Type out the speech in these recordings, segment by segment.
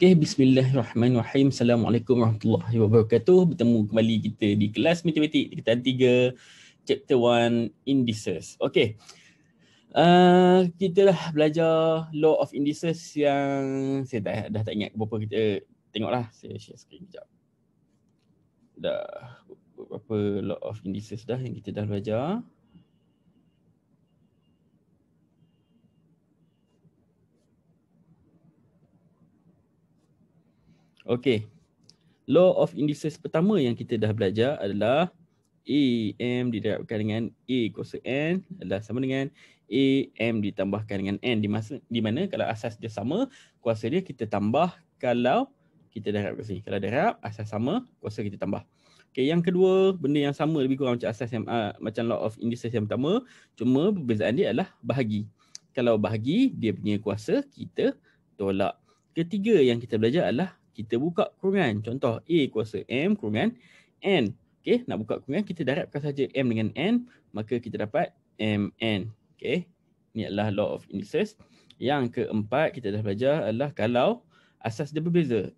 Okay, bismillahirrahmanirrahim. Assalamualaikum warahmatullahi wabarakatuh. Bertemu kembali kita di kelas matematik tingkatan 3, chapter 1, indices. Okay. Uh, ah, kita dah belajar law of indices yang saya dah, dah tak ingat berapa kita tengoklah. Saya share screen sekejap. Dah berapa law of indices dah yang kita dah belajar. Okay. Law of indices pertama yang kita dah belajar adalah A, M didarabkan dengan A kuasa N adalah sama dengan A, M ditambahkan dengan N. Di, masa, di mana kalau asas dia sama, kuasa dia kita tambah kalau kita darab ke sini. Kalau darab, asas sama, kuasa kita tambah. Okay, yang kedua, benda yang sama lebih kurang macam asas yang, uh, macam law of indices yang pertama. Cuma perbezaan dia adalah bahagi. Kalau bahagi, dia punya kuasa, kita tolak. Ketiga yang kita belajar adalah kita buka kurungan. Contoh A kuasa M kurungan N. okay? nak buka kurungan kita darabkan saja M dengan N, maka kita dapat MN. okay? Ini adalah law of indices. Yang keempat kita dah belajar adalah kalau asas dia berbeza.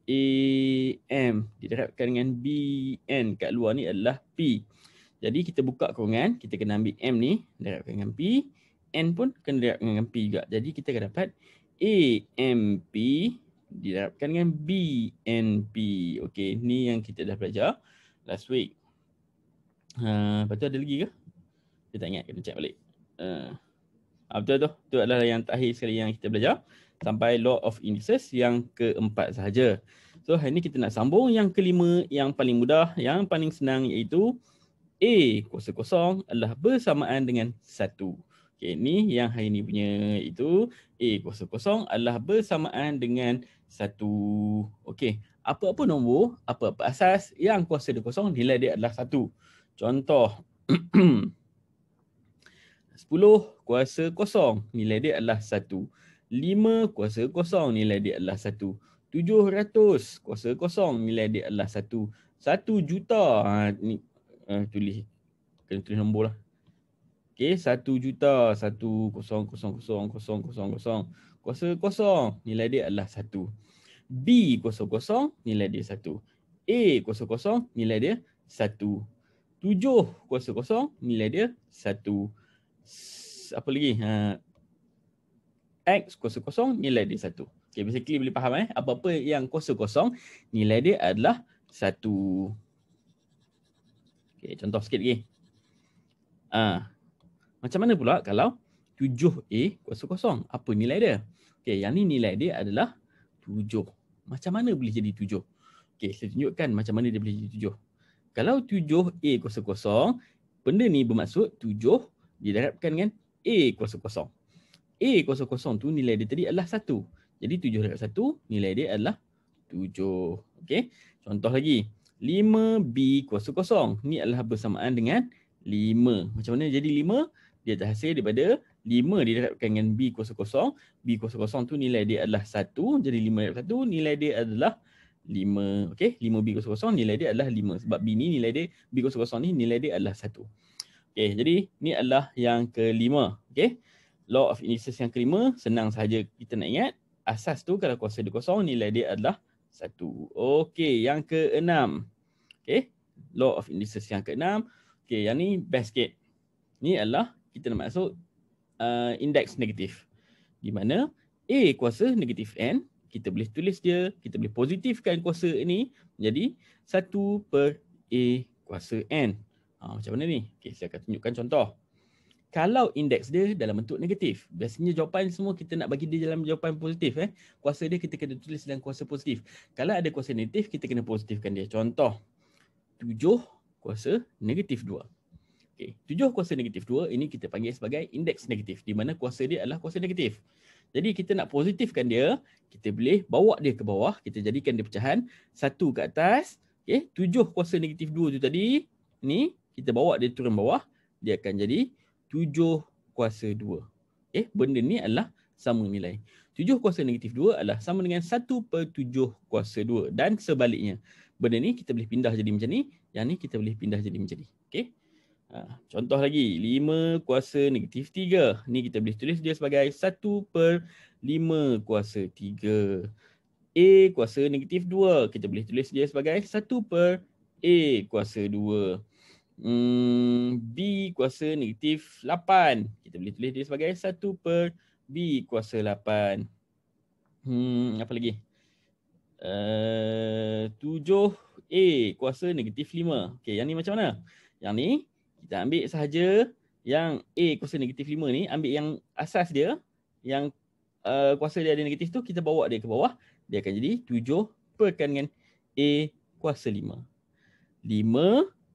m didarabkan dengan BN kat luar ni adalah P. Jadi kita buka kurungan, kita kena ambil M ni, darabkan dengan P. N pun kena darabkan dengan P juga. Jadi kita akan dapat p diharapkan dengan B and B. Okay, ni yang kita dah belajar last week. Uh, lepas tu ada lagi ke? Kita tak ingat, kena check balik. Uh, betul tu, tu adalah yang terakhir sekali yang kita belajar. Sampai law of indices yang keempat sahaja. So hari ni kita nak sambung yang kelima, yang paling mudah, yang paling senang iaitu A kosong-kosong adalah bersamaan dengan satu. Okey, ni yang hari ni punya itu A kuasa kosong adalah bersamaan dengan satu. Okey, apa-apa nombor, apa-apa asas yang kuasa dia kosong, nilai dia adalah satu. Contoh, 10 kuasa kosong, nilai dia adalah satu. 5 kuasa kosong, nilai dia adalah satu. 700 kuasa kosong, nilai dia adalah satu. 1 juta, ha, ni uh, tulis, kena tulis nombor lah. Okey, satu juta, satu kosong, kosong, kosong, kosong, kosong, kosong. Kuasa kosong, nilai dia adalah satu. B kosong, kosong, nilai dia satu. A kosong, kosong, nilai dia satu. Tujuh kosong kosong, nilai dia satu. apa lagi? Ha, X kosong kosong, nilai dia satu. Okay, basically boleh faham eh. Apa-apa yang kosong kosong, nilai dia adalah satu. Okay, contoh sikit lagi. Ah, macam mana pula kalau 7A kosong kosong? Apa nilai dia? Okey, yang ni nilai dia adalah 7. Macam mana boleh jadi 7? Okey, saya tunjukkan macam mana dia boleh jadi 7. Kalau 7A kosong kosong, benda ni bermaksud 7 didarabkan dengan A kosong kosong. A kosong kosong tu nilai dia tadi adalah 1. Jadi 7 darab 1, nilai dia adalah 7. Okey, contoh lagi. 5B kosong kosong. Ni adalah bersamaan dengan 5. Macam mana jadi dia terhasil daripada 5 didapatkan dengan B kuasa kosong. B kuasa kosong tu nilai dia adalah 1. Jadi 5 daripada 1 nilai dia adalah 5. Okey, 5 B kuasa kosong nilai dia adalah 5. Sebab B ni nilai dia, B kuasa kosong ni nilai dia adalah 1. Okey, jadi ni adalah yang kelima. Okey, law of indices yang kelima. Senang saja kita nak ingat. Asas tu kalau kuasa dia kosong nilai dia adalah 1. Okey, yang keenam. Okey, law of indices yang keenam. Okey, yang ni best sikit. Ni adalah kita nak masuk uh, indeks negatif. Di mana A kuasa negatif N, kita boleh tulis dia, kita boleh positifkan kuasa ini menjadi 1 per A kuasa N. Ha, macam mana ni? Okay, saya akan tunjukkan contoh. Kalau indeks dia dalam bentuk negatif, biasanya jawapan semua kita nak bagi dia dalam jawapan positif. Eh. Kuasa dia kita kena tulis dalam kuasa positif. Kalau ada kuasa negatif, kita kena positifkan dia. Contoh, 7 kuasa negatif Okay. Tujuh kuasa negatif dua ini kita panggil sebagai indeks negatif di mana kuasa dia adalah kuasa negatif. Jadi kita nak positifkan dia, kita boleh bawa dia ke bawah, kita jadikan dia pecahan satu ke atas. Okay. Tujuh kuasa negatif dua tu tadi, ni kita bawa dia turun bawah, dia akan jadi tujuh kuasa dua. Okay. Benda ni adalah sama nilai. Tujuh kuasa negatif dua adalah sama dengan satu per tujuh kuasa dua dan sebaliknya. Benda ni kita boleh pindah jadi macam ni, yang ni kita boleh pindah jadi macam ni. Okay. Ha, contoh lagi, 5 kuasa negatif 3. Ni kita boleh tulis dia sebagai 1 per 5 kuasa 3. A kuasa negatif 2. Kita boleh tulis dia sebagai 1 per A kuasa 2. Hmm, B kuasa negatif 8. Kita boleh tulis dia sebagai 1 per B kuasa 8. Hmm, apa lagi? Eh, uh, 7A kuasa negatif 5. Okay, yang ni macam mana? Yang ni kita ambil sahaja yang A kuasa negatif 5 ni, ambil yang asas dia, yang uh, kuasa dia ada negatif tu, kita bawa dia ke bawah, dia akan jadi 7 pekan dengan A kuasa 5. 5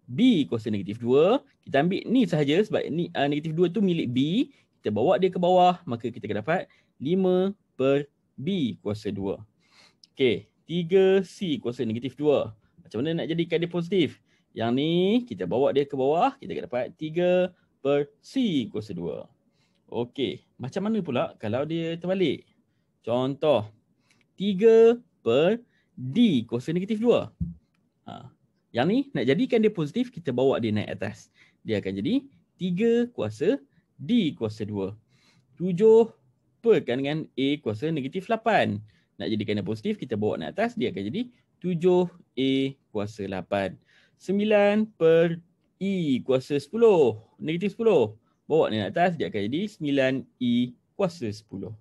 B kuasa negatif 2 Kita ambil ni sahaja sebab ni uh, negatif 2 tu milik B Kita bawa dia ke bawah maka kita akan dapat 5 per B kuasa 2 Okay 3 C kuasa negatif 2 Macam mana nak jadikan dia positif? Yang ni kita bawa dia ke bawah, kita akan dapat 3 per C kuasa 2. Okey, macam mana pula kalau dia terbalik? Contoh, 3 per D kuasa negatif 2. Ha. Yang ni nak jadikan dia positif, kita bawa dia naik atas. Dia akan jadi 3 kuasa D kuasa 2. 7 kan dengan A kuasa negatif 8. Nak jadikan dia positif, kita bawa naik atas. Dia akan jadi 7A kuasa 8. Sembilan per E kuasa sepuluh Negatif sepuluh Bawa ni atas dia akan jadi sembilan E kuasa sepuluh.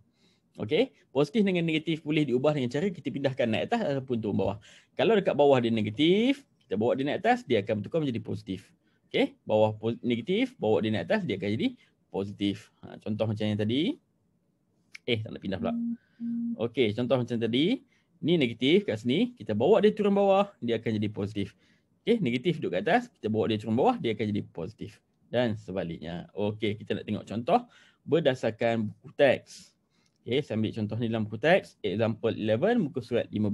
Okey, positif dengan negatif boleh diubah dengan cara kita pindahkan naik atas ataupun turun bawah. Kalau dekat bawah dia negatif, kita bawa dia naik atas, dia akan bertukar menjadi positif. Okey, bawah negatif, bawa dia naik atas, dia akan jadi positif. Ha, contoh macam yang tadi. Eh, tak nak pindah pula. Okey, contoh macam tadi. Ni negatif kat sini, kita bawa dia turun bawah, dia akan jadi positif. Okay, negatif duduk ke atas, kita bawa dia turun bawah, dia akan jadi positif. Dan sebaliknya. Okay, kita nak tengok contoh berdasarkan buku teks. Okay, saya ambil contoh ni dalam buku teks. Example 11, muka surat 15.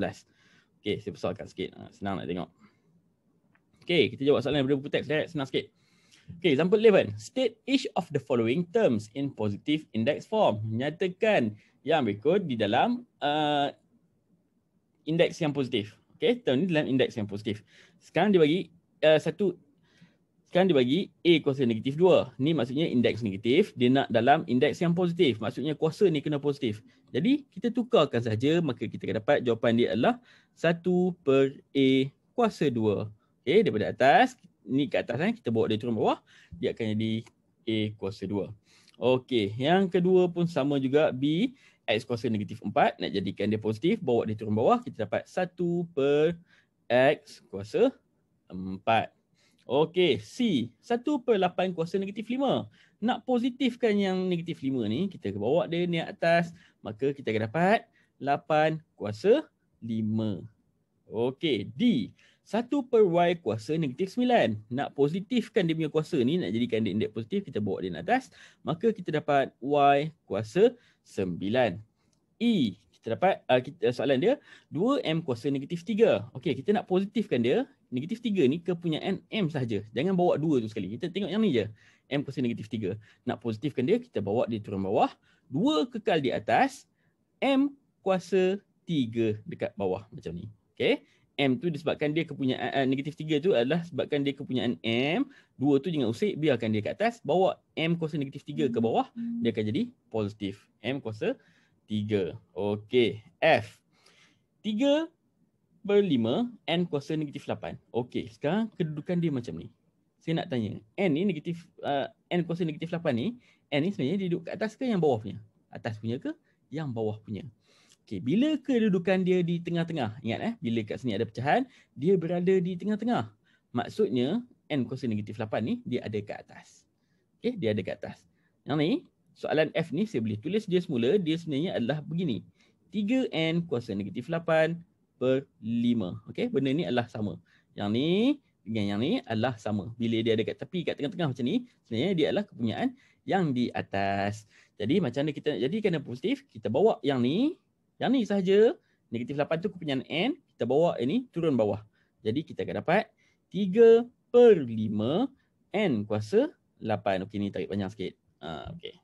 Okay, saya besarkan sikit. Ah, senang nak tengok. Okay, kita jawab soalan daripada buku teks. Right? Senang sikit. Okay, example 11. State each of the following terms in positive index form. Nyatakan yang berikut di dalam uh, index yang positif. Okay, term ni dalam index yang positif sekarang dia bagi uh, satu sekarang dia bagi A kuasa negatif 2. Ni maksudnya indeks negatif, dia nak dalam indeks yang positif. Maksudnya kuasa ni kena positif. Jadi kita tukarkan saja maka kita akan dapat jawapan dia adalah 1 per A kuasa 2. Okey, daripada atas, ni kat atas kan, kita bawa dia turun bawah, dia akan jadi A kuasa 2. Okey, yang kedua pun sama juga B, X kuasa negatif 4, nak jadikan dia positif, bawa dia turun bawah, kita dapat 1 per A X kuasa 4. Okey, C. 1 per 8 kuasa negatif 5. Nak positifkan yang negatif 5 ni, kita bawa dia ni atas. Maka kita akan dapat 8 kuasa 5. Okey, D. 1 per Y kuasa negatif 9. Nak positifkan dia punya kuasa ni, nak jadikan dia indeks positif, kita bawa dia ni atas. Maka kita dapat Y kuasa 9. E kita dapat uh, kita, uh, soalan dia 2M kuasa negatif 3. Okey, kita nak positifkan dia. Negatif 3 ni kepunyaan M saja Jangan bawa 2 tu sekali. Kita tengok yang ni je. M kuasa negatif 3. Nak positifkan dia, kita bawa dia turun bawah. 2 kekal di atas. M kuasa 3 dekat bawah macam ni. Okey. M tu disebabkan dia kepunyaan uh, negatif 3 tu adalah sebabkan dia kepunyaan M. 2 tu jangan usik, biarkan dia kat atas. Bawa M kuasa negatif 3 ke bawah, dia akan jadi positif. M kuasa Tiga. Okey. F. Tiga per lima. N kuasa negatif lapan. Okey. Sekarang kedudukan dia macam ni. Saya nak tanya. N ni negatif. Uh, N kuasa negatif lapan ni. N ni sebenarnya dia duduk kat atas ke yang bawah punya? Atas punya ke? Yang bawah punya. Okey. Bila kedudukan dia di tengah-tengah. Ingat eh. Bila kat sini ada pecahan. Dia berada di tengah-tengah. Maksudnya. N kuasa negatif lapan ni. Dia ada kat atas. Okey. Dia ada kat atas. Yang ni soalan F ni saya boleh tulis dia semula dia sebenarnya adalah begini 3N kuasa negatif 8 per 5 okay? benda ni adalah sama yang ni dengan yang ni adalah sama bila dia ada kat tepi kat tengah-tengah macam ni sebenarnya dia adalah kepunyaan yang di atas jadi macam mana kita nak jadikan yang positif kita bawa yang ni yang ni sahaja negatif 8 tu kepunyaan N kita bawa yang ni turun bawah jadi kita akan dapat 3 per 5 N kuasa 8 okey ni tarik panjang sikit Ah, uh, okey.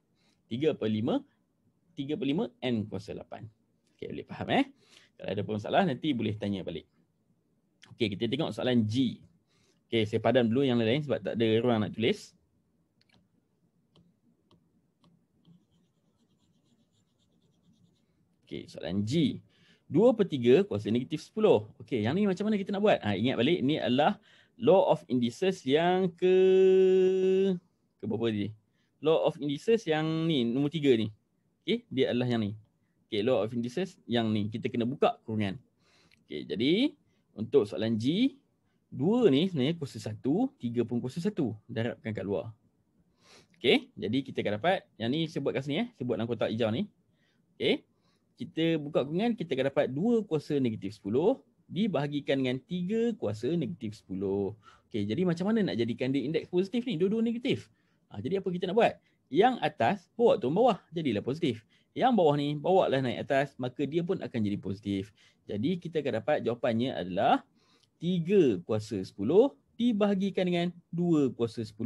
3 per 5 3 per 5 n kuasa 8 Okay, boleh faham eh Kalau ada pun salah nanti boleh tanya balik Okay, kita tengok soalan G Okay, saya padam dulu yang lain sebab tak ada ruang nak tulis Okay, soalan G 2 per 3 kuasa negatif 10 Okay, yang ni macam mana kita nak buat? Ha, ingat balik ni adalah law of indices yang ke ke berapa ni law of indices yang ni nombor tiga ni. Okay, dia adalah yang ni. Okay, law of indices yang ni. Kita kena buka kurungan. Okay, jadi untuk soalan G, dua ni sebenarnya kuasa satu, tiga pun kuasa satu. Darabkan kat luar. Okay, jadi kita akan dapat yang ni saya buat kat sini eh. Saya buat dalam kotak hijau ni. Okay, kita buka kurungan, kita akan dapat dua kuasa negatif sepuluh dibahagikan dengan tiga kuasa negatif sepuluh. Okay, jadi macam mana nak jadikan dia indeks positif ni? Dua-dua negatif. Ah, jadi apa kita nak buat? Yang atas bawa turun bawah. Jadilah positif. Yang bawah ni bawa lah naik atas. Maka dia pun akan jadi positif. Jadi kita akan dapat jawapannya adalah 3 kuasa 10 dibahagikan dengan 2 kuasa 10.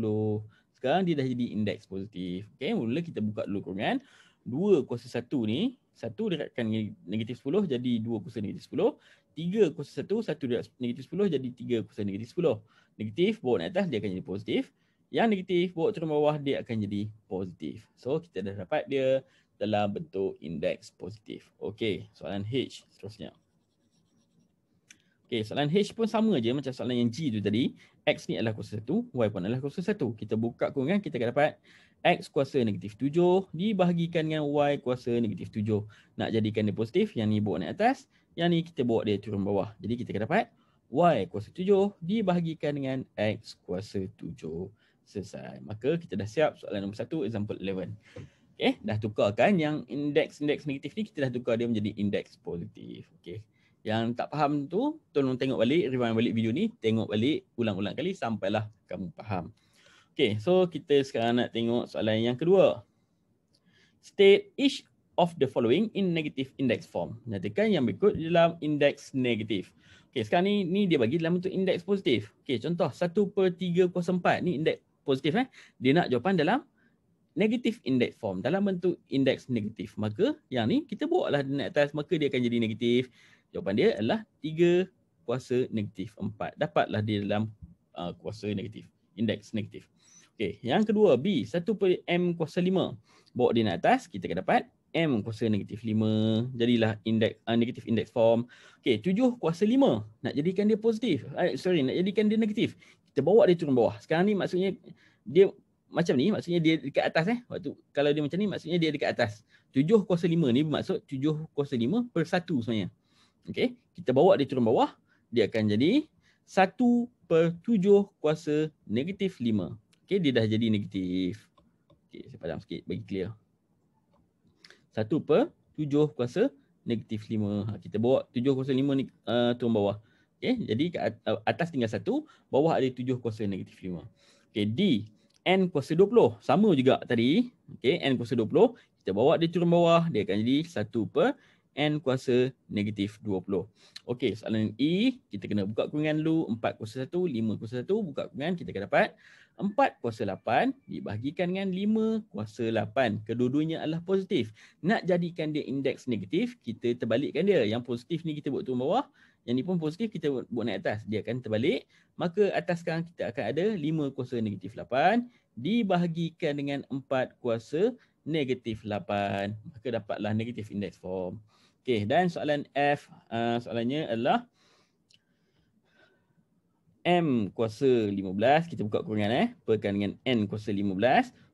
Sekarang dia dah jadi indeks positif. Okay, mula kita buka dulu kurungan. 2 kuasa 1 ni, 1 dekatkan negatif 10 jadi 2 kuasa negatif 10. 3 kuasa 1, 1 negatif 10 jadi 3 kuasa negatif 10. Negatif bawa naik atas dia akan jadi positif yang negatif buat turun bawah dia akan jadi positif. So kita dah dapat dia dalam bentuk indeks positif. Okey, soalan H seterusnya. Okey, soalan H pun sama je macam soalan yang G tu tadi. X ni adalah kuasa 1, Y pun adalah kuasa 1. Kita buka kurungan kita akan dapat X kuasa negatif 7 dibahagikan dengan Y kuasa negatif 7. Nak jadikan dia positif, yang ni buat naik atas, yang ni kita buat dia turun bawah. Jadi kita akan dapat Y kuasa 7 dibahagikan dengan X kuasa 7 selesai. Maka kita dah siap soalan nombor satu, example 11. Okay, dah tukar kan? yang indeks-indeks negatif ni kita dah tukar dia menjadi indeks positif. Okay. Yang tak faham tu, tolong tengok balik, rewind balik video ni, tengok balik ulang-ulang kali sampailah kamu faham. Okay, so kita sekarang nak tengok soalan yang kedua. State each of the following in negative index form. Nyatakan yang berikut dalam indeks negatif. Okay, sekarang ni, ni dia bagi dalam bentuk indeks positif. Okay, contoh 1 per 304 ni indeks positif eh dia nak jawapan dalam negative index form dalam bentuk index negatif maka yang ni kita buatlah di atas maka dia akan jadi negatif jawapan dia adalah 3 kuasa negatif 4 dapatlah dia dalam uh, kuasa negatif index negatif okey yang kedua b 1/m kuasa 5 bawa dia naik atas kita akan dapat m kuasa negatif 5 jadilah index uh, negative index form okey 7 kuasa 5 nak jadikan dia positif uh, eh, sorry nak jadikan dia negatif kita bawa dia turun bawah. Sekarang ni maksudnya dia macam ni, maksudnya dia dekat atas eh. Waktu kalau dia macam ni maksudnya dia dekat atas. 7 kuasa 5 ni bermaksud 7 kuasa 5 per 1 sebenarnya. Okey, kita bawa dia turun bawah, dia akan jadi 1 per 7 kuasa negatif 5. Okey, dia dah jadi negatif. Okey, saya padam sikit bagi clear. 1 per 7 kuasa negatif 5. Ha, kita bawa 7 kuasa 5 ni uh, turun bawah. Okay, eh, jadi uh, atas tinggal satu, bawah ada tujuh kuasa negatif lima. Okay, D, N kuasa dua puluh. Sama juga tadi. Okay, N kuasa dua puluh. Kita bawa dia turun bawah, dia akan jadi satu per N kuasa negatif dua puluh. Okay, soalan E, kita kena buka kurungan dulu. Empat kuasa satu, lima kuasa satu. Buka kurungan, kita akan dapat 4 kuasa 8 dibahagikan dengan 5 kuasa 8. Kedua-duanya adalah positif. Nak jadikan dia indeks negatif, kita terbalikkan dia. Yang positif ni kita buat turun bawah. Yang ni pun positif kita buat naik atas. Dia akan terbalik. Maka atas sekarang kita akan ada 5 kuasa negatif 8 dibahagikan dengan 4 kuasa negatif 8. Maka dapatlah negatif indeks form. Okey, dan soalan F uh, soalannya adalah M kuasa 15 kita buka kurungan eh pekan dengan N kuasa 15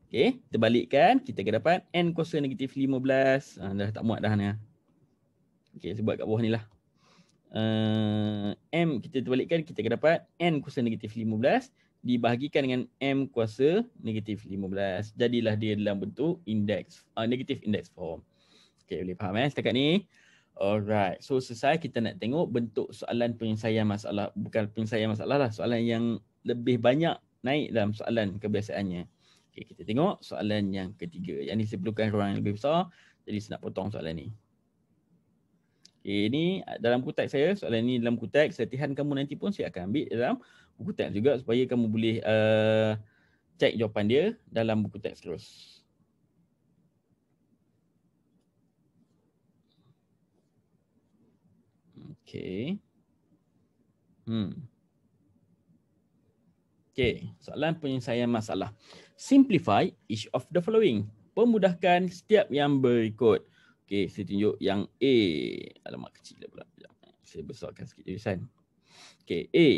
Okay, kita balikkan kita akan dapat N kuasa negatif 15 ha, ah, Dah tak muat dah ni ah. Okay, Sebab buat kat bawah ni lah uh, M kita terbalikkan kita akan dapat N kuasa negatif 15 Dibahagikan dengan M kuasa negatif 15 Jadilah dia dalam bentuk index uh, negatif index form Okay, boleh faham eh setakat ni Alright. So selesai kita nak tengok bentuk soalan penyelesaian masalah. Bukan penyelesaian masalah lah. Soalan yang lebih banyak naik dalam soalan kebiasaannya. Okay, kita tengok soalan yang ketiga. Yang ni saya perlukan ruang yang lebih besar. Jadi saya nak potong soalan ni. Okay, ini dalam buku teks saya. Soalan ni dalam buku teks. Latihan kamu nanti pun saya akan ambil dalam buku teks juga. Supaya kamu boleh uh, cek jawapan dia dalam buku teks terus. Okay. Hmm. Okay, soalan saya masalah. Simplify each of the following. Pemudahkan setiap yang berikut. Okay, saya tunjuk yang A. Alamak kecil lah pula. Saya besarkan sikit tulisan. Okay, A.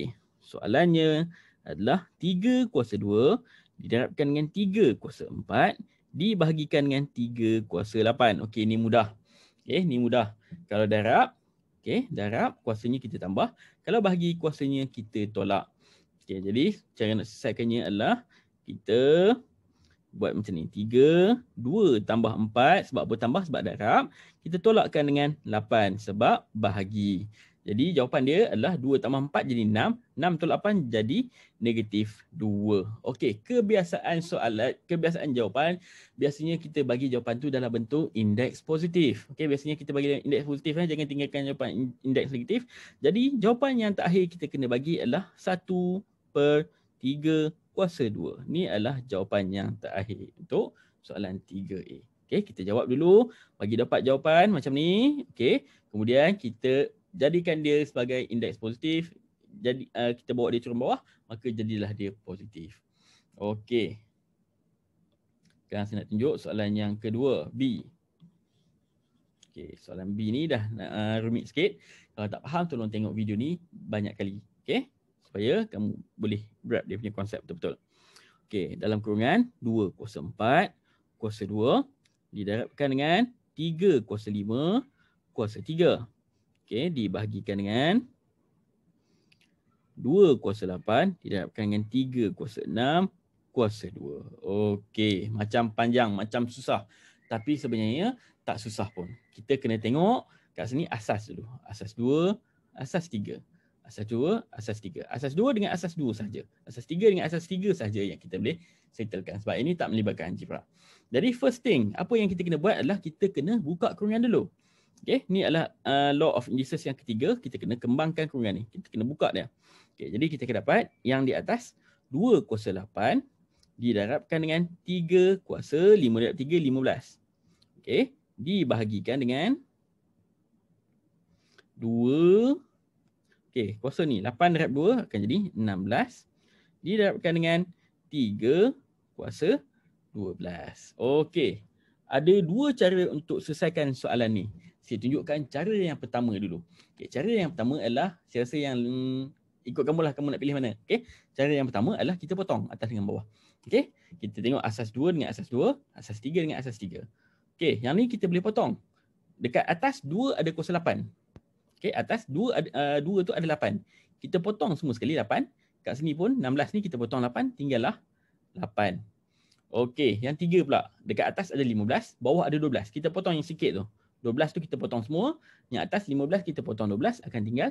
Soalannya adalah 3 kuasa 2 didarabkan dengan 3 kuasa 4 dibahagikan dengan 3 kuasa 8. Okay, ini mudah. Okay, eh, ini mudah. Kalau darab, Okey, darab kuasanya kita tambah. Kalau bahagi kuasanya kita tolak. Okey, jadi cara nak selesaikannya adalah kita buat macam ni. 3, 2 tambah 4 sebab apa tambah? Sebab darab. Kita tolakkan dengan 8 sebab bahagi. Jadi jawapan dia adalah 2 tambah 4 jadi 6. 6 tolak 8 jadi negatif 2. Okey, kebiasaan soalan, kebiasaan jawapan, biasanya kita bagi jawapan tu dalam bentuk indeks positif. Okey, biasanya kita bagi indeks positif, eh. jangan tinggalkan jawapan indeks negatif. Jadi jawapan yang terakhir kita kena bagi adalah 1 per 3 kuasa 2. Ni adalah jawapan yang terakhir untuk soalan 3A. Okey, kita jawab dulu bagi dapat jawapan macam ni. Okey, kemudian kita jadikan dia sebagai indeks positif jadi uh, kita bawa dia turun bawah maka jadilah dia positif okey sekarang saya nak tunjuk soalan yang kedua B okey soalan B ni dah uh, rumit sikit kalau tak faham tolong tengok video ni banyak kali okey supaya kamu boleh grab dia punya konsep betul-betul okey dalam kurungan 2 kuasa 4 kuasa 2 didarabkan dengan 3 kuasa 5 kuasa 3 Okey, dibahagikan dengan 2 kuasa 8 dihadapkan dengan 3 kuasa 6 kuasa 2. Okey, macam panjang, macam susah. Tapi sebenarnya tak susah pun. Kita kena tengok kat sini asas dulu. Asas 2, asas 3. Asas 2, asas 3. Asas 2 dengan asas 2 saja. Asas 3 dengan asas 3 saja yang kita boleh settlekan sebab ini tak melibatkan algebra. Jadi first thing, apa yang kita kena buat adalah kita kena buka kerungan dulu. Okay, ni adalah uh, law of indices yang ketiga. Kita kena kembangkan kerungan ni. Kita kena buka dia. Okay, jadi kita akan dapat yang di atas 2 kuasa 8 didarabkan dengan 3 kuasa 5 darab 3, 15. Okay, dibahagikan dengan 2. Okay, kuasa ni 8 darab 2 akan jadi 16. Didarabkan dengan 3 kuasa 12. Okay, ada dua cara untuk selesaikan soalan ni saya tunjukkan cara yang pertama dulu. Okay, cara yang pertama adalah saya rasa yang hmm, ikut kamu lah kamu nak pilih mana. Okay, cara yang pertama adalah kita potong atas dengan bawah. Okay, kita tengok asas dua dengan asas dua, asas tiga dengan asas tiga. Okay, yang ni kita boleh potong. Dekat atas dua ada kosa 8. Okay, atas 2, uh, 2 tu ada 8. Kita potong semua sekali 8. Kat sini pun enam belas ni kita potong 8, tinggallah 8. Okey, yang tiga pula. Dekat atas ada lima belas, bawah ada dua belas. Kita potong yang sikit tu. 12 tu kita potong semua, yang atas 15 kita potong 12 akan tinggal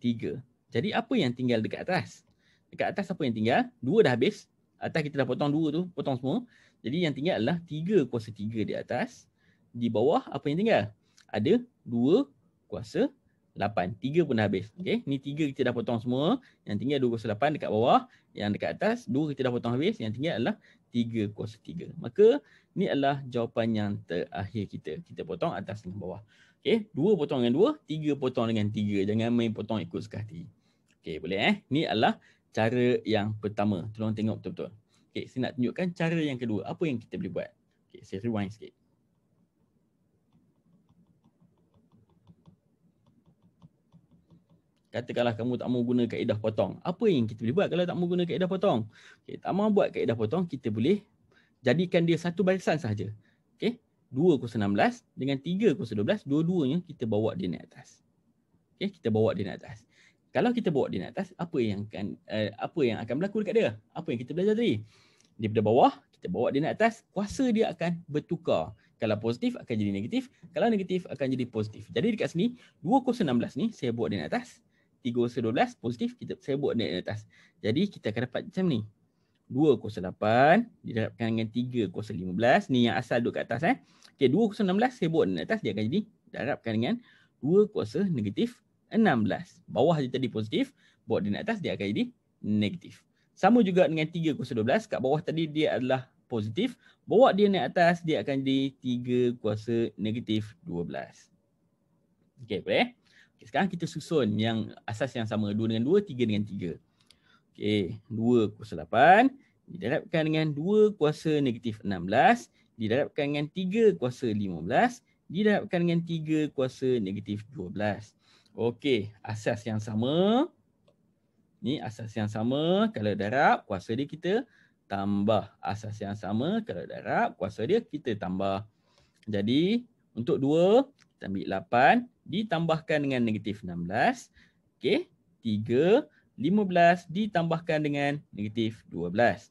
3. Jadi apa yang tinggal dekat atas? Dekat atas apa yang tinggal? 2 dah habis. Atas kita dah potong 2 tu, potong semua. Jadi yang tinggal adalah 3 kuasa 3 di atas. Di bawah apa yang tinggal? Ada 2 kuasa 8. 3 pun dah habis. Okay. Ni 3 kita dah potong semua. Yang tinggal 2 kuasa 8 dekat bawah. Yang dekat atas 2 kita dah potong habis. Yang tinggal adalah Tiga kuasa tiga. Maka ni adalah jawapan yang terakhir kita. Kita potong atas dengan bawah. Okey, dua potong dengan dua, tiga potong dengan tiga. Jangan main potong ikut suka hati. Okey, boleh eh? Ni adalah cara yang pertama. Tolong tengok betul-betul. Okey, saya nak tunjukkan cara yang kedua. Apa yang kita boleh buat? Okey, saya rewind sikit. katakanlah kamu tak mau guna kaedah potong. Apa yang kita boleh buat kalau tak mau guna kaedah potong? Okay, tak mau buat kaedah potong, kita boleh jadikan dia satu barisan sahaja. Okay? 2.16 dengan 3.12, dua-duanya kita bawa dia naik atas. Okay? Kita bawa dia naik atas. Kalau kita bawa dia naik atas, apa yang akan uh, apa yang akan berlaku dekat dia? Apa yang kita belajar tadi? Dia Daripada bawah, kita bawa dia naik atas, kuasa dia akan bertukar. Kalau positif akan jadi negatif, kalau negatif akan jadi positif. Jadi dekat sini, 2016 ni saya buat dia naik atas, kuasa 3012 positif kita saya buat naik atas. Jadi kita akan dapat macam ni. 208 dihadapkan dengan kuasa 3015 ni yang asal duduk kat atas eh. Okey 2016 saya buat naik atas dia akan jadi dihadapkan dengan 2 kuasa negatif 16. Bawah dia tadi positif, buat dia naik atas dia akan jadi negatif. Sama juga dengan 3 kuasa 12 kat bawah tadi dia adalah positif, bawa dia naik atas dia akan jadi 3 kuasa negatif 12. Okey boleh? Eh? Okay, sekarang kita susun yang asas yang sama 2 dengan 2, 3 dengan 3. Okey, 2 kuasa 8 didarabkan dengan 2 kuasa negatif 16 didarabkan dengan 3 kuasa 15 didarabkan dengan 3 kuasa negatif 12. Okey, asas yang sama. Ni asas yang sama kalau darab kuasa dia kita tambah. Asas yang sama kalau darab kuasa dia kita tambah. Jadi untuk 2 kita ambil 8 ditambahkan dengan negatif 16. Okey. 3, 15 ditambahkan dengan negatif 12.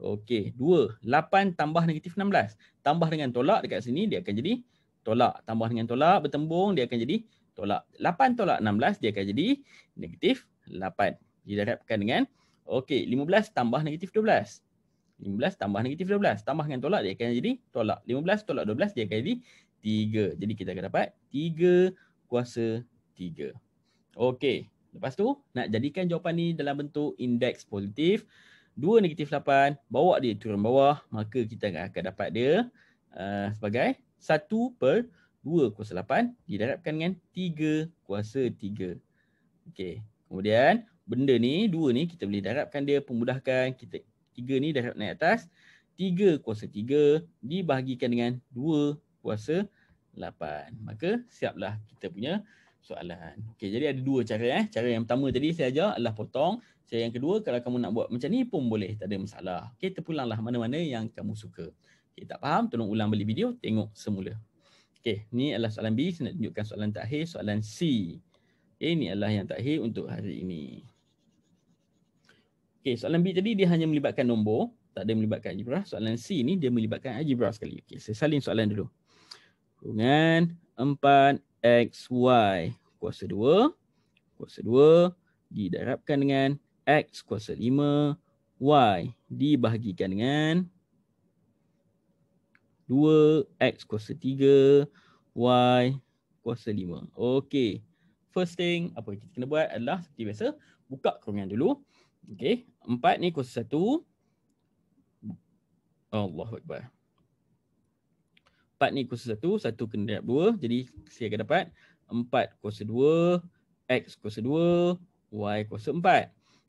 Okey. 2, 8 tambah negatif 16. Tambah dengan tolak dekat sini dia akan jadi tolak. Tambah dengan tolak bertembung dia akan jadi tolak. 8 tolak 16 dia akan jadi negatif 8. Didarapkan dengan okey 15 tambah negatif 12. 15 tambah negatif 12. Tambah dengan tolak dia akan jadi tolak. 15 tolak 12 dia akan jadi tiga. Jadi kita akan dapat tiga kuasa tiga. Okey. Lepas tu nak jadikan jawapan ni dalam bentuk indeks positif. Dua negatif lapan. Bawa dia turun bawah. Maka kita akan dapat dia uh, sebagai satu per dua kuasa lapan. Didarapkan dengan tiga kuasa tiga. Okey. Kemudian benda ni, dua ni kita boleh darabkan dia. Pemudahkan kita tiga ni darab naik atas. Tiga kuasa tiga dibahagikan dengan dua kuasa tiga lapan. Maka siaplah kita punya soalan. Okey, jadi ada dua cara eh. Cara yang pertama tadi saya ajar adalah potong. Cara yang kedua kalau kamu nak buat macam ni pun boleh, tak ada masalah. Okey, terpulanglah mana-mana yang kamu suka. Okey, tak faham, tolong ulang balik video, tengok semula. Okey, ni adalah soalan B, saya nak tunjukkan soalan terakhir, soalan C. Okey, ni adalah yang terakhir untuk hari ini. Okey, soalan B tadi dia hanya melibatkan nombor, tak ada melibatkan algebra. Soalan C ni dia melibatkan algebra sekali. Okey, saya salin soalan dulu. Kurungan 4XY kuasa 2 kuasa 2 didarabkan dengan X kuasa 5 Y dibahagikan dengan 2 X kuasa 3 Y kuasa 5. Okey. First thing apa kita kena buat adalah seperti biasa buka kurungan dulu. Okey. 4 ni kuasa 1. Allahuakbar. 4 ni kuasa 1, 1 kena darab 2. Jadi saya akan dapat 4 kuasa 2, X kuasa 2, Y kuasa 4.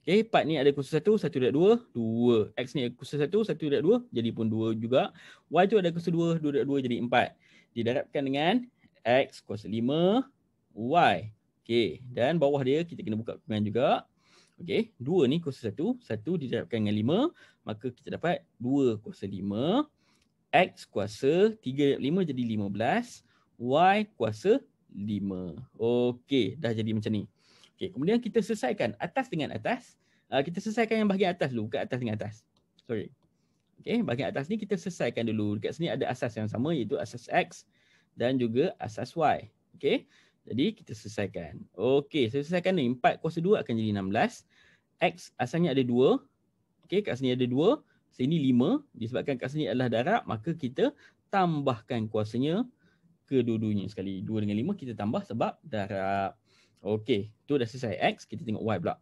Okay, 4 ni ada kuasa 1, 1 darab 2, 2. X ni ada kuasa 1, 1 darab 2, jadi pun 2 juga. Y tu ada kuasa 2, 2 darab 2, jadi 4. Didarabkan dengan X kuasa 5, Y. Okay, dan bawah dia kita kena buka kurungan juga. Okay, 2 ni kuasa 1, 1 didarabkan dengan 5. Maka kita dapat 2 kuasa 5, X kuasa 3.5 jadi 15 Y kuasa 5 Okey dah jadi macam ni Okey kemudian kita selesaikan atas dengan atas uh, Kita selesaikan yang bahagian atas dulu bukan atas dengan atas Sorry Okey bahagian atas ni kita selesaikan dulu Dekat sini ada asas yang sama iaitu asas X Dan juga asas Y Okey jadi kita selesaikan Okey selesaikan ni 4 kuasa 2 akan jadi 16 X asalnya ada 2 Okey kat sini ada 2 sini lima, disebabkan kat sini adalah darab maka kita tambahkan kuasanya kedua-duanya sekali dua dengan lima kita tambah sebab darab okey tu dah selesai x kita tengok y pula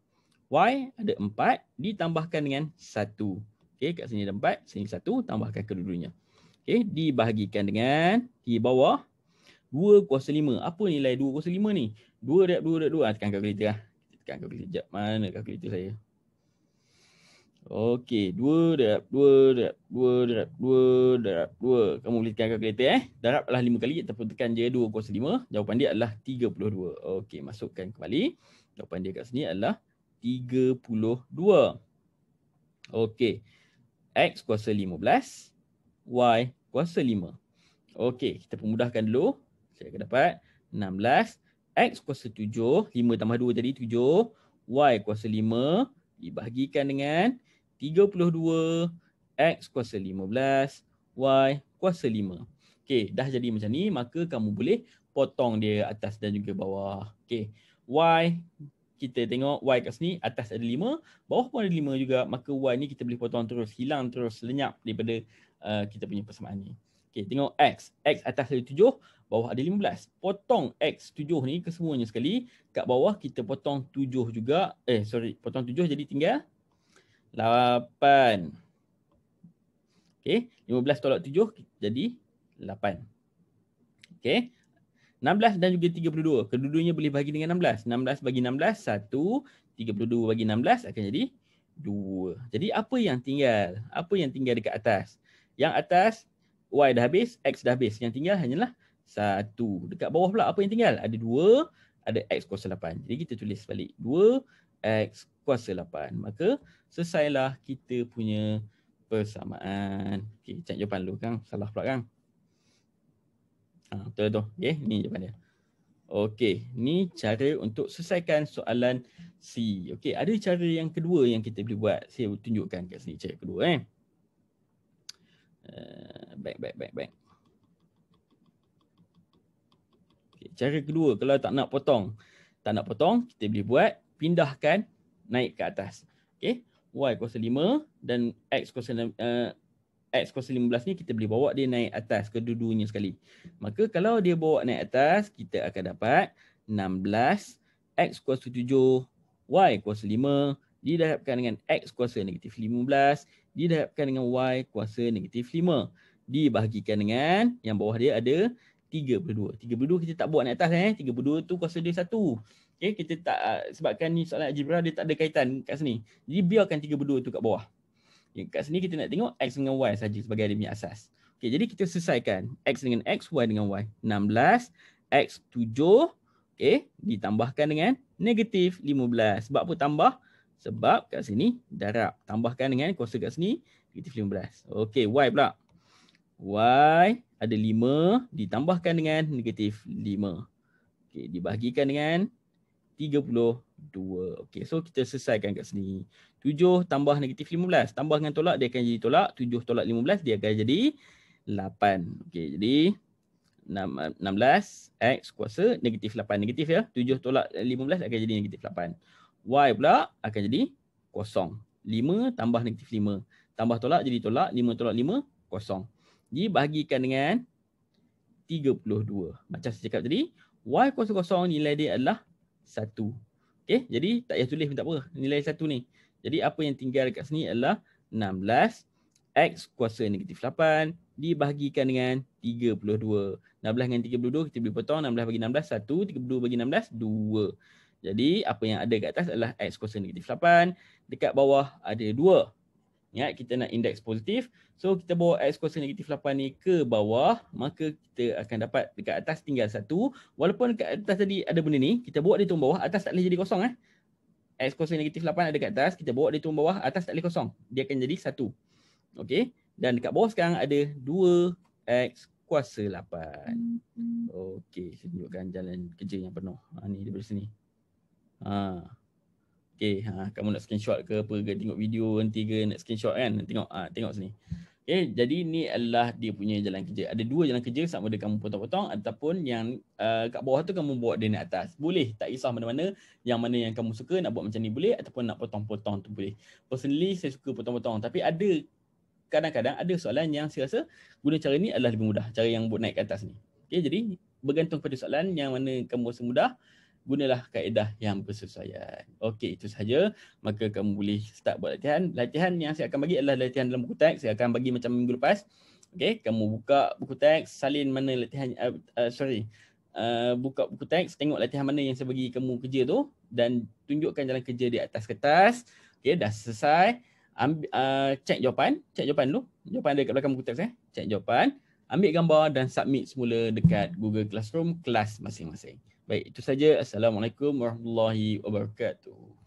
y ada empat, ditambahkan dengan satu. okey kat sini ada 4 sini satu, tambahkan kedua-duanya okey dibahagikan dengan di bawah dua kuasa lima. apa nilai dua kuasa lima ni Dua darab dua darab 2 ha, ah, tekan kalkulator lah tekan kalkulator jap mana kalkulator saya Okey, dua darab, dua darab, dua darab, dua darab, dua. Kamu boleh tekan kalkulator eh. Darab adalah lima kali ataupun tekan je dua kuasa lima. Jawapan dia adalah tiga puluh dua. Okey, masukkan kembali. Jawapan dia kat sini adalah tiga puluh dua. Okey. X kuasa lima belas. Y kuasa lima. Okey, kita pemudahkan dulu. Saya akan dapat enam belas. X kuasa tujuh. Lima tambah dua jadi tujuh. Y kuasa lima. Dibahagikan dengan 32 X kuasa 15 Y kuasa 5 Okey, dah jadi macam ni maka kamu boleh potong dia atas dan juga bawah Okey, Y kita tengok Y kat sini atas ada 5 Bawah pun ada 5 juga maka Y ni kita boleh potong terus Hilang terus lenyap daripada uh, kita punya persamaan ni Okey, tengok X X atas ada 7 Bawah ada 15 Potong X 7 ni kesemuanya sekali Kat bawah kita potong 7 juga Eh sorry potong 7 jadi tinggal 8. Okey, 15 tolak 7 jadi 8. Okey. 16 dan juga 32. Keduanya boleh bahagi dengan 16. 16 bagi 16 1, 32 bagi 16 akan jadi 2. Jadi apa yang tinggal? Apa yang tinggal dekat atas? Yang atas y dah habis, x dah habis. Yang tinggal hanyalah 1. Dekat bawah pula apa yang tinggal? Ada 2, ada x kuasa 8. Jadi kita tulis balik 2 x kuasa 8 maka selesailah kita punya persamaan okey cek jawapan dulu kan salah pula kan ha, betul tu okey ni jawapan dia okey ni cara untuk selesaikan soalan C okey ada cara yang kedua yang kita boleh buat saya tunjukkan kat sini cara kedua eh ah, baik baik baik baik Cara kedua kalau tak nak potong, tak nak potong, kita boleh buat pindahkan naik ke atas. Okey. Y kuasa 5 dan X kuasa uh, eh, X kuasa 15 ni kita boleh bawa dia naik atas ke dua duanya sekali. Maka kalau dia bawa naik atas, kita akan dapat 16 X kuasa 7 Y kuasa 5 didarabkan dengan X kuasa negatif 15 didarabkan dengan Y kuasa negatif 5 dibahagikan dengan yang bawah dia ada 32. 32 kita tak buat naik atas eh. 32 tu kuasa dia Okay, kita tak uh, sebabkan ni soalan algebra dia tak ada kaitan kat sini. Jadi biarkan tiga berdua tu kat bawah. Okay, ya, kat sini kita nak tengok X dengan Y saja sebagai dia punya asas. Okay, jadi kita selesaikan X dengan X, Y dengan Y. 16, X 7, okay, ditambahkan dengan negatif 15. Sebab apa tambah? Sebab kat sini darab. Tambahkan dengan kuasa kat sini, negatif 15. Okay, Y pula. Y ada 5, ditambahkan dengan negatif 5. Okay, dibahagikan dengan 15. 32. Okey, so kita selesaikan kat sini. 7 tambah negatif 15. Tambah dengan tolak, dia akan jadi tolak. 7 tolak 15, dia akan jadi 8. Okey, jadi 16x kuasa negatif 8. Negatif ya. 7 tolak 15 akan jadi negatif 8. Y pula akan jadi kosong. 5 tambah negatif 5. Tambah tolak jadi tolak. 5 tolak 5, kosong. Jadi bahagikan dengan 32. Macam saya cakap tadi, Y kosong-kosong nilai dia adalah 32 satu. Okay, jadi tak payah tulis pun tak apa. Nilai satu ni. Jadi apa yang tinggal dekat sini adalah 16 X kuasa negatif 8 dibahagikan dengan 32. 16 dengan 32 kita boleh potong. 16 bagi 16, 1. 32 bagi 16, 2. Jadi apa yang ada dekat atas adalah X kuasa negatif 8. Dekat bawah ada Ingat ya, kita nak indeks positif. So kita bawa X kuasa negatif 8 ni ke bawah. Maka kita akan dapat dekat atas tinggal 1. Walaupun dekat atas tadi ada benda ni. Kita bawa dia turun bawah. Atas tak boleh jadi kosong eh. X kuasa negatif 8 ada dekat atas. Kita bawa dia turun bawah. Atas tak boleh kosong. Dia akan jadi 1. Okay. Dan dekat bawah sekarang ada 2X kuasa 8. Hmm. Okay. Saya tunjukkan jalan kerja yang penuh. Ha, ni daripada sini. Haa. Okay, ha, kamu nak screenshot ke apa ke, tengok video nanti ke, nak screenshot kan, tengok ha, tengok sini. Okay, jadi ni adalah dia punya jalan kerja. Ada dua jalan kerja sama ada kamu potong-potong ataupun yang uh, kat bawah tu kamu buat dia naik atas. Boleh, tak kisah mana-mana yang mana yang kamu suka nak buat macam ni boleh ataupun nak potong-potong tu boleh. Personally, saya suka potong-potong tapi ada kadang-kadang ada soalan yang saya rasa guna cara ni adalah lebih mudah. Cara yang buat naik ke atas ni. Okay, jadi bergantung pada soalan yang mana kamu rasa mudah gunalah kaedah yang persesuaian. Okey, itu saja. Maka kamu boleh start buat latihan. Latihan yang saya akan bagi adalah latihan dalam buku teks. Saya akan bagi macam minggu lepas. Okey, kamu buka buku teks, salin mana latihan, uh, uh, sorry. Uh, buka buku teks, tengok latihan mana yang saya bagi kamu kerja tu dan tunjukkan jalan kerja di atas kertas. Okey, dah selesai. Ambil, uh, check jawapan. Check jawapan dulu. Jawapan ada kat belakang buku teks eh. Check jawapan. Ambil gambar dan submit semula dekat Google Classroom kelas masing-masing. Baik, itu saja. Assalamualaikum warahmatullahi wabarakatuh.